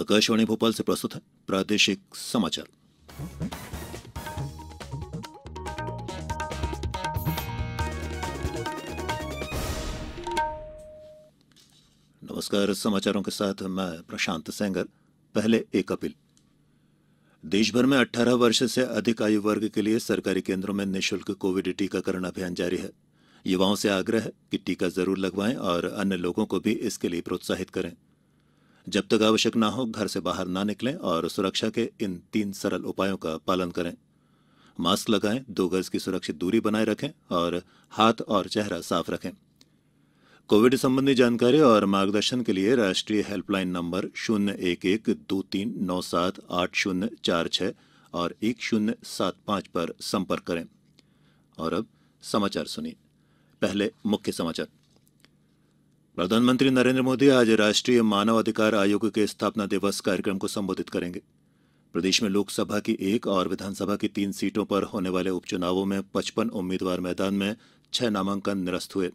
आकाशवाणी भोपाल से प्रस्तुत है प्रादेशिक समाचार नमस्कार समाचारों के साथ मैं प्रशांत सेंगर पहले एक अपील देशभर में 18 वर्ष से अधिक आयु वर्ग के लिए सरकारी केंद्रों में निशुल्क कोविड टीकाकरण अभियान जारी है युवाओं से आग्रह है कि टीका जरूर लगवाएं और अन्य लोगों को भी इसके लिए प्रोत्साहित करें जब तक आवश्यक न हो घर से बाहर ना निकलें और सुरक्षा के इन तीन सरल उपायों का पालन करें मास्क लगाएं दो गज की सुरक्षित दूरी बनाए रखें और हाथ और चेहरा साफ रखें कोविड संबंधी जानकारी और मार्गदर्शन के लिए राष्ट्रीय हेल्पलाइन नंबर शून्य एक एक दो तीन नौ सात आठ शून्य चार छः और एक शून्य सात पाँच पर संपर्क करें और अब समाचार सुनिए पहले मुख्य समाचार प्रधानमंत्री नरेन्द्र मोदी आज राष्ट्रीय मानवाधिकार आयोग के स्थापना दिवस कार्यक्रम को संबोधित करेंगे प्रदेश में लोकसभा की एक और विधानसभा की तीन सीटों पर होने वाले उपचुनावों में पचपन उम्मीदवार मैदान में छह नामांकन निरस्त हुए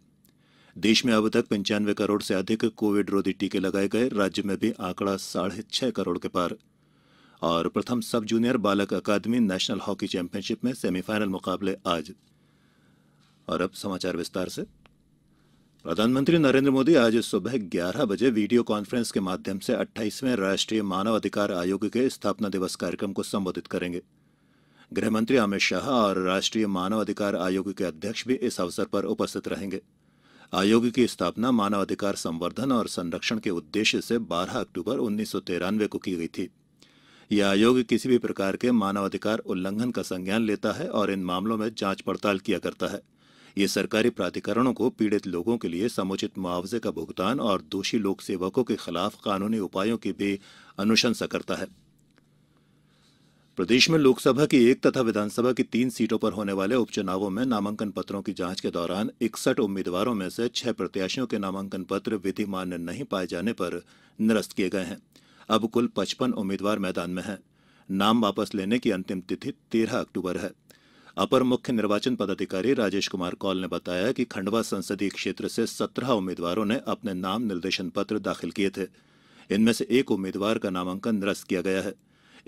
देश में अब तक पंचानवे करोड़ से अधिक कोविड रोधी टीके लगाए गए राज्य में भी आंकड़ा साढ़े छह करोड़ के पार और प्रथम सब जूनियर बालक अकादमी नेशनल हॉकी चैंपियनशिप में सेमीफाइनल मुकाबले आज और अब समाचार विस्तार से प्रधानमंत्री नरेंद्र मोदी आज सुबह ग्यारह बजे वीडियो कॉन्फ्रेंस के माध्यम से अट्ठाईसवें राष्ट्रीय मानव अधिकार आयोग के स्थापना दिवस कार्यक्रम को संबोधित करेंगे गृहमंत्री अमित शाह और राष्ट्रीय मानवाधिकार आयोग के अध्यक्ष भी इस अवसर पर उपस्थित रहेंगे आयोग की स्थापना मानवाधिकार संवर्धन और संरक्षण के उद्देश्य से 12 अक्टूबर उन्नीस को की गई थी यह आयोग किसी भी प्रकार के मानवाधिकार उल्लंघन का संज्ञान लेता है और इन मामलों में जांच पड़ताल किया करता है ये सरकारी प्राधिकरणों को पीड़ित लोगों के लिए समुचित मुआवजे का भुगतान और दोषी लोक सेवकों के खिलाफ कानूनी उपायों की भी अनुशंसा करता है प्रदेश में लोकसभा की एक तथा विधानसभा की तीन सीटों पर होने वाले उपचुनावों में नामांकन पत्रों की जांच के दौरान इकसठ उम्मीदवारों में से छह प्रत्याशियों के नामांकन पत्र विधि मान्य नहीं पाए जाने पर निरस्त किए गए हैं अब कुल पचपन उम्मीदवार मैदान में हैं नाम वापस लेने की अंतिम तिथि तेरह अक्टूबर है अपर मुख्य निर्वाचन पदाधिकारी राजेश कुमार कौल ने बताया कि खंडवा संसदीय क्षेत्र से सत्रह उम्मीदवारों ने अपने नाम निर्देशन पत्र दाखिल किए थे इनमें से एक उम्मीदवार का नामांकन निरस्त किया गया है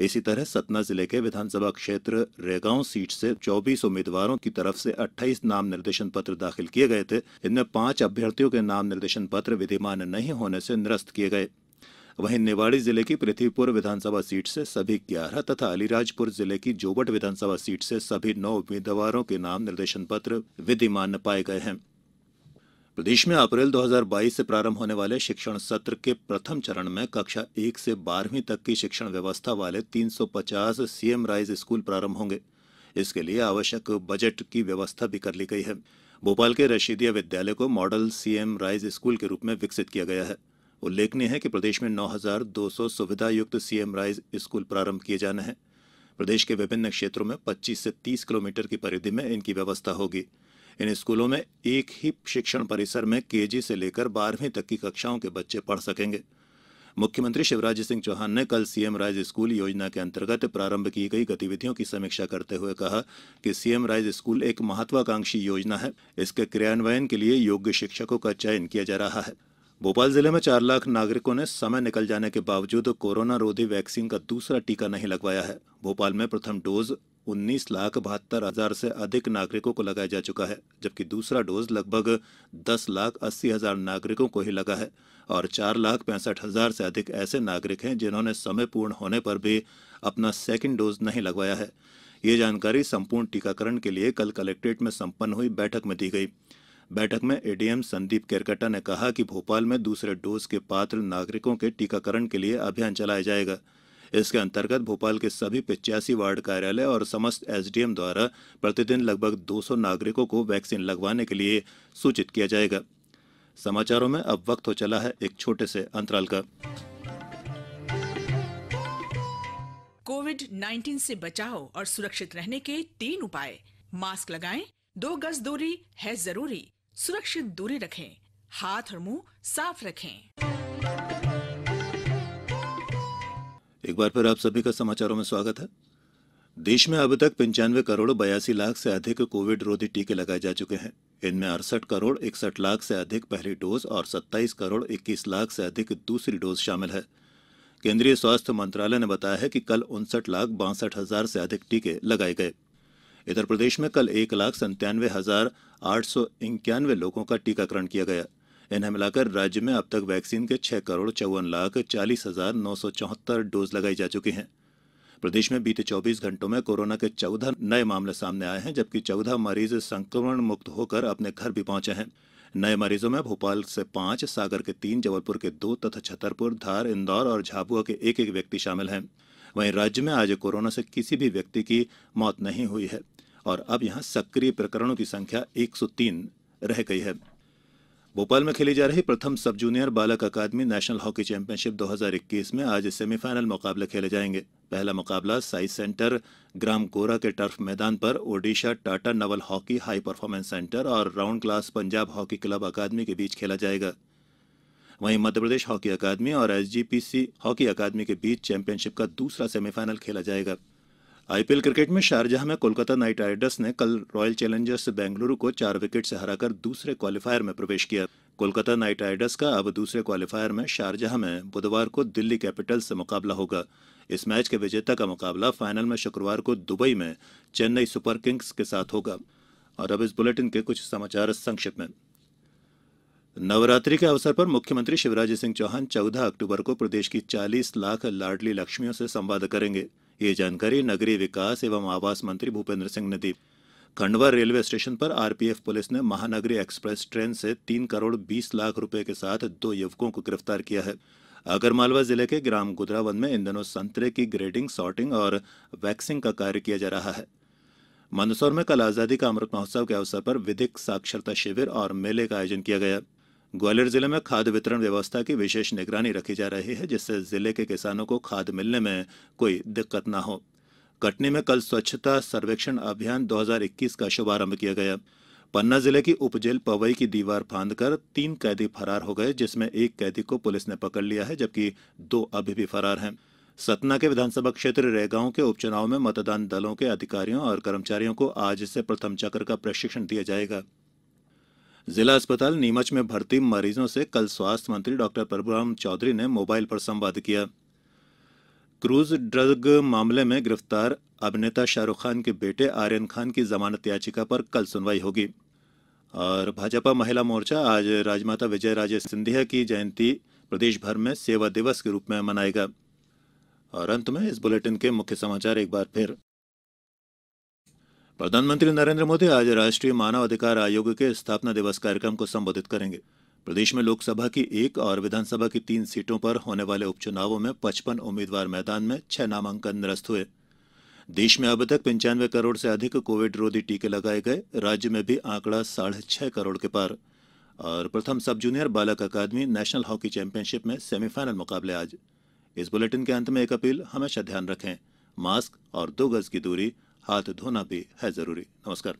इसी तरह सतना जिले के विधानसभा क्षेत्र रेगांव सीट से 24 उम्मीदवारों की तरफ से 28 नाम निर्देशन पत्र दाखिल किए गए थे इनमें पांच अभ्यर्थियों के नाम निर्देशन पत्र विधिमान नहीं होने से निरस्त किए गए वहीं निवाड़ी जिले की पृथ्वीपुर विधानसभा सीट से सभी ग्यारह तथा अलीराजपुर जिले की जोबट विधानसभा सीट से सभी नौ उम्मीदवारों के नाम निर्देशन पत्र विधिमान पाए गए हैं प्रदेश में अप्रैल 2022 से प्रारंभ होने वाले शिक्षण सत्र के प्रथम चरण में कक्षा एक से बारहवीं तक की शिक्षण व्यवस्था वाले 350 सीएम राइज स्कूल प्रारंभ होंगे इसके लिए आवश्यक बजट की व्यवस्था भी कर ली गई है भोपाल के रशीदिया विद्यालय को मॉडल सीएम राइज स्कूल के रूप में विकसित किया गया है उल्लेखनीय है कि प्रदेश में नौ हजार दो सौ युक्त सीएम राइज स्कूल प्रारंभ किए जाने हैं प्रदेश के विभिन्न क्षेत्रों में पच्चीस से तीस किलोमीटर की परिधि में इनकी व्यवस्था होगी इन स्कूलों में एक ही शिक्षण परिसर में केजी से लेकर बारहवीं तक की कक्षाओं के बच्चे पढ़ सकेंगे मुख्यमंत्री शिवराज सिंह चौहान ने कल सीएम राइज स्कूल योजना के अंतर्गत प्रारंभ की गई गतिविधियों की समीक्षा करते हुए कहा कि सीएम राइज स्कूल एक महत्वाकांक्षी योजना है इसके क्रियान्वयन के लिए योग्य शिक्षकों का चयन किया जा रहा है भोपाल जिले में चार लाख नागरिकों ने समय निकल जाने के बावजूद कोरोना रोधी वैक्सीन का दूसरा टीका नहीं लगवाया है भोपाल में प्रथम डोज उन्नीस लाख बहत्तर हजार से अधिक नागरिकों को लगाया जा चुका है जबकि दूसरा डोज लगभग दस लाख अस्सी हजार नागरिकों को ही लगा है और चार लाख पैंसठ हजार से अधिक ऐसे नागरिक हैं जिन्होंने समय पूर्ण होने पर भी अपना सेकेंड डोज नहीं लगवाया है ये जानकारी संपूर्ण टीकाकरण के लिए कल कलेक्ट्रेट में संपन्न हुई बैठक में दी गई बैठक में एडीएम संदीप केरकट्टा ने कहा कि भोपाल में दूसरे डोज के पात्र नागरिकों के टीकाकरण के लिए अभियान चलाया जाएगा इसके अंतर्गत भोपाल के सभी पिचासी वार्ड कार्यालय और समस्त एसडीएम द्वारा प्रतिदिन लगभग 200 नागरिकों को वैक्सीन लगवाने के लिए सूचित किया जाएगा समाचारों में अब वक्त हो चला है एक छोटे से अंतराल का कोविड 19 से बचाव और सुरक्षित रहने के तीन उपाय मास्क लगाएं दो गज दूरी है जरूरी सुरक्षित दूरी रखें हाथ और मुंह साफ रखें एक बार फिर आप सभी का समाचारों में स्वागत है देश में अब तक पंचानवे करोड़ बयासी लाख से अधिक कोविड रोधी टीके लगाए जा चुके हैं इनमें अड़सठ करोड़ इकसठ लाख से अधिक पहली डोज और 27 करोड़ 21 लाख से अधिक दूसरी डोज शामिल है केंद्रीय स्वास्थ्य मंत्रालय ने बताया है कि कल उनसठ लाख बासठ हजार से अधिक टीके लगाए गए इधर प्रदेश में कल एक लाख संतानवे हजार आठ सौ इक्यानवे लोगों का टीकाकरण किया गया इन्हें मिलाकर राज्य में अब तक वैक्सीन के छह करोड़ चौवन लाख चालीस हजार नौ सौ चौहत्तर डोज लगाई जा चुकी हैं प्रदेश में बीते 24 घंटों में कोरोना के 14 नए मामले सामने आए हैं जबकि 14 मरीज संक्रमण मुक्त होकर अपने घर भी पहुंचे हैं नए मरीजों में भोपाल से पांच सागर के तीन जबलपुर के दो तथा छतरपुर धार इंदौर और झाबुआ के एक एक व्यक्ति शामिल हैं वहीं राज्य में आज कोरोना से किसी भी व्यक्ति की मौत नहीं हुई है और अब यहां सक्रिय प्रकरणों की संख्या 103 रह गई है भोपाल में खेली जा रही प्रथम सब जूनियर बालक अकादमी नेशनल हॉकी चैंपियनशिप 2021 में आज सेमीफाइनल मुकाबले खेले जाएंगे पहला मुकाबला साई सेंटर ग्राम कोरा के टर्फ मैदान पर Odisha Tata Naval hockey high performance centre और round glass Punjab hockey club अकादमी के बीच खेला जाएगा वहीं मध्यप्रदेश हॉकी अकादमी और एसजीपीसी हॉकी अकादमी के बीच चैंपियनशिप का दूसरा सेमीफाइनल खेला जाएगा आईपीएल क्रिकेट में शारजाह में कोलकाता नाइट राइडर्स ने कल रॉयल चैलेंजर्स बेंगलुरु को चार विकेट से हराकर दूसरे क्वालिफायर में प्रवेश किया कोलकाता नाइट राइडर्स का अब दूसरे क्वालिफायर में शारजाह में बुधवार को दिल्ली कैपिटल्स से मुकाबला होगा इस मैच के विजेता का मुकाबला फाइनल में शुक्रवार को दुबई में चेन्नई सुपर किंग्स के साथ होगा और अब इस बुलेटिन के कुछ समाचार संक्षिप्त में नवरात्रि के अवसर पर मुख्यमंत्री शिवराज सिंह चौहान चौदह अक्टूबर को प्रदेश की चालीस लाख लाडली लक्ष्मियों से संवाद करेंगे ये जानकारी नगरीय विकास एवं आवास मंत्री भूपेंद्र सिंह ने दी खंडवा रेलवे स्टेशन पर आरपीएफ पुलिस ने महानगरी एक्सप्रेस ट्रेन से तीन करोड़ बीस लाख रूपये के साथ दो युवकों को गिरफ्तार किया है आगरमालवा जिले के ग्राम गुदरावन में इन दिनों संतरे की ग्रेडिंग सॉर्टिंग और वैक्सिंग का कार्य किया जा रहा है मंदसौर में कल आजादी का अमृत महोत्सव के अवसर पर विधिक साक्षरता शिविर और मेले का आयोजन किया गया ग्वालियर जिले में खाद वितरण व्यवस्था की विशेष निगरानी रखी जा रही है जिससे जिले के किसानों को खाद मिलने में कोई दिक्कत न हो कटनी में कल स्वच्छता सर्वेक्षण अभियान 2021 का शुभारंभ किया गया पन्ना जिले की उपजेल पवई की दीवार फांदकर तीन कैदी फरार हो गए जिसमें एक कैदी को पुलिस ने पकड़ लिया है जबकि दो अभी भी फरार हैं सतना के विधानसभा क्षेत्र रेगांव के उपचुनाव में मतदान दलों के अधिकारियों और कर्मचारियों को आज से प्रथम चक्र का प्रशिक्षण दिया जाएगा जिला अस्पताल नीमच में भर्ती मरीजों से कल स्वास्थ्य मंत्री डॉक्टर प्रभुराम चौधरी ने मोबाइल पर संवाद किया क्रूज ड्रग मामले में गिरफ्तार अभिनेता शाहरुख खान के बेटे आर्यन खान की जमानत याचिका पर कल सुनवाई होगी और भाजपा महिला मोर्चा आज राजमाता विजय राजे सिंधिया की जयंती प्रदेश भर में सेवा दिवस के रूप में मनाएगा और अंत में इस बुलेटिन के मुख्य समाचार एक बार फिर प्रधानमंत्री नरेन्द्र मोदी आज राष्ट्रीय मानव अधिकार आयोग के स्थापना दिवस कार्यक्रम को संबोधित करेंगे प्रदेश में लोकसभा की एक और विधानसभा की तीन सीटों पर होने वाले उपचुनावों में पचपन उम्मीदवार मैदान में छह नामांकन निरस्त हुए देश में अब तक पंचानवे करोड़ से अधिक कोविड रोधी टीके लगाए गए राज्य में भी आंकड़ा साढ़े छह करोड़ के पार और प्रथम सब जूनियर बालक अकादमी नेशनल हॉकी चैंपियनशिप में सेमीफाइनल मुकाबले आज इस बुलेटिन के अंत में एक अपील हमेशा ध्यान रखें मास्क और दो गज की दूरी हाथ धोना भी है जरूरी नमस्कार